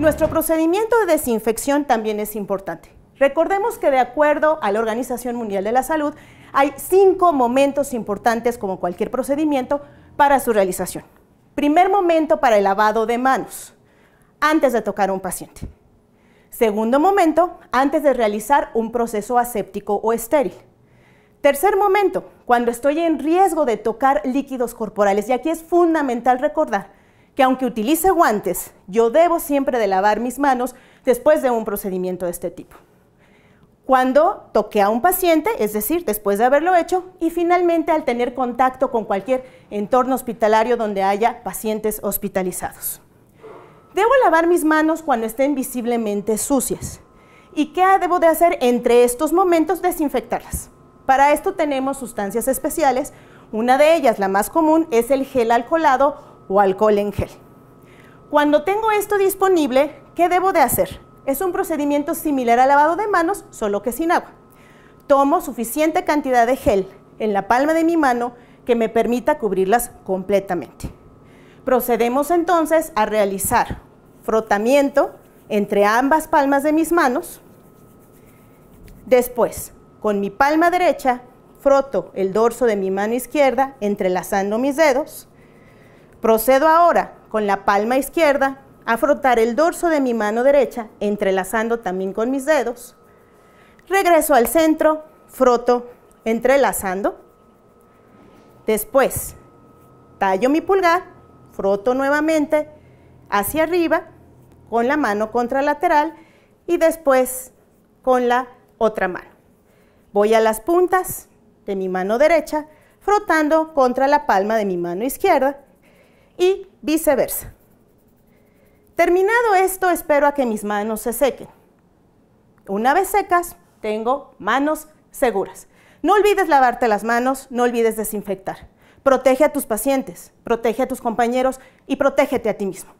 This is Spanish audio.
Nuestro procedimiento de desinfección también es importante. Recordemos que de acuerdo a la Organización Mundial de la Salud, hay cinco momentos importantes como cualquier procedimiento para su realización. Primer momento para el lavado de manos, antes de tocar a un paciente. Segundo momento, antes de realizar un proceso aséptico o estéril. Tercer momento, cuando estoy en riesgo de tocar líquidos corporales. Y aquí es fundamental recordar que aunque utilice guantes, yo debo siempre de lavar mis manos después de un procedimiento de este tipo. Cuando toque a un paciente, es decir, después de haberlo hecho, y finalmente al tener contacto con cualquier entorno hospitalario donde haya pacientes hospitalizados. Debo lavar mis manos cuando estén visiblemente sucias. ¿Y qué debo de hacer entre estos momentos? Desinfectarlas. Para esto tenemos sustancias especiales. Una de ellas, la más común, es el gel alcoholado o alcohol en gel. Cuando tengo esto disponible, ¿qué debo de hacer? Es un procedimiento similar al lavado de manos, solo que sin agua. Tomo suficiente cantidad de gel en la palma de mi mano que me permita cubrirlas completamente. Procedemos entonces a realizar frotamiento entre ambas palmas de mis manos. Después, con mi palma derecha, froto el dorso de mi mano izquierda entrelazando mis dedos. Procedo ahora con la palma izquierda a frotar el dorso de mi mano derecha, entrelazando también con mis dedos. Regreso al centro, froto, entrelazando. Después, tallo mi pulgar, froto nuevamente hacia arriba con la mano contralateral y después con la otra mano. Voy a las puntas de mi mano derecha, frotando contra la palma de mi mano izquierda y viceversa. Terminado esto, espero a que mis manos se sequen. Una vez secas, tengo manos seguras. No olvides lavarte las manos, no olvides desinfectar. Protege a tus pacientes, protege a tus compañeros y protégete a ti mismo.